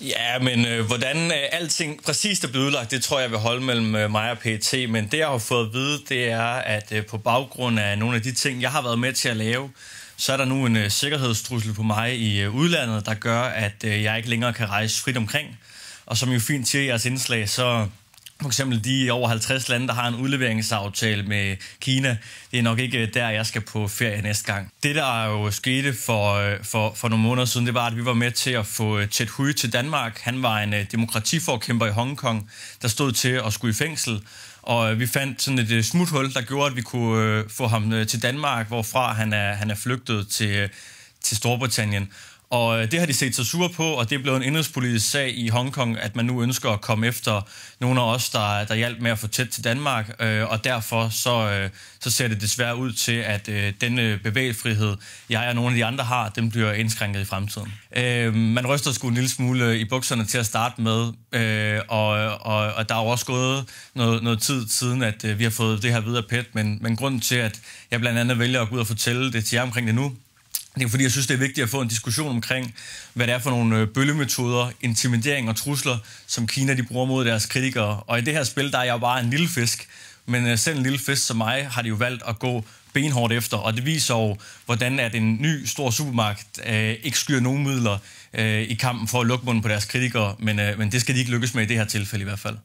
Ja, men øh, hvordan øh, alting præcist er blevet udlagt, det tror jeg vil holde mellem øh, mig og PET. Men det, jeg har fået at vide, det er, at øh, på baggrund af nogle af de ting, jeg har været med til at lave, så er der nu en øh, sikkerhedstrussel på mig i øh, udlandet, der gør, at øh, jeg ikke længere kan rejse frit omkring. Og som jo fint siger i jeres indslag, så for eksempel de over 50 lande, der har en udleveringsaftale med Kina, det er nok ikke der, jeg skal på ferie næste gang. Det, der jo skete for, øh, for, for nogle måneder siden, det var, at vi var med til at få øh, Ted Hui til Danmark. Han var en øh, demokratiforkæmper i Hongkong, der stod til at skulle i fængsel. Og vi fandt sådan et smuthul, der gjorde, at vi kunne få ham til Danmark, hvorfra han er, han er flygtet til, til Storbritannien. Og øh, det har de set sig sure på, og det er blevet en indrigspolitisk sag i Hongkong, at man nu ønsker at komme efter nogle af os, der, der hjalp med at få tæt til Danmark, øh, og derfor så, øh, så ser det desværre ud til, at denne bevægelsesfrihed, jeg og nogle af de andre har, den bliver indskrænket i fremtiden. man ryster sgu en lille smule i bukserne til at starte med, og, og, og der er jo også gået noget, noget tid siden, at vi har fået det her videre pæt, men, men grunden til, at jeg blandt andet vælger at gå ud og fortælle det til jer omkring det nu, det er fordi, jeg synes, det er vigtigt at få en diskussion omkring, hvad det er for nogle øh, bøllemetoder, intimidering og trusler, som Kina de bruger mod deres kritikere. Og i det her spil, der er jeg jo bare en lille fisk. Men øh, selv en lille fisk som mig har de jo valgt at gå benhårdt efter, og det viser jo, hvordan at en ny stor supermagt øh, ikke skyr nogen midler øh, i kampen for at lukke munden på deres kritikere, men, øh, men det skal de ikke lykkes med i det her tilfælde i hvert fald.